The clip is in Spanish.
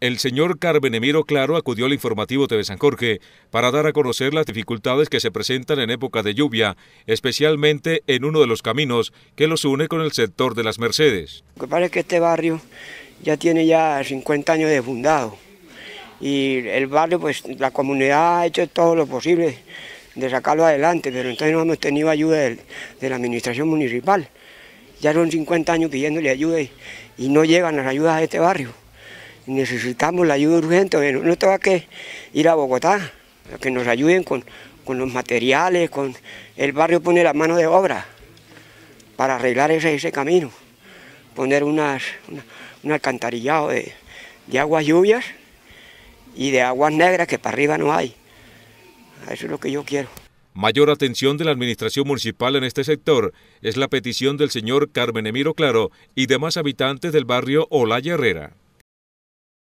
El señor Carbenemiro Claro acudió al informativo TV San Jorge para dar a conocer las dificultades que se presentan en época de lluvia, especialmente en uno de los caminos que los une con el sector de las Mercedes. Lo que pasa es que este barrio ya tiene ya 50 años de fundado y el barrio, pues la comunidad ha hecho todo lo posible de sacarlo adelante, pero entonces no hemos tenido ayuda de, la administración municipal. Ya son 50 años pidiéndole ayuda y, y no llegan las ayudas a este barrio necesitamos la ayuda urgente, no tengo que ir a Bogotá, que nos ayuden con, los materiales, con el barrio pone la mano de obra para arreglar ese, ese camino, poner una, un alcantarillado de, de aguas lluvias y de aguas negras que para arriba no hay. Eso es lo que yo quiero. Mayor atención de la administración municipal en este sector es la petición del señor Carmen Emiro Claro y demás habitantes del barrio Olaya Herrera.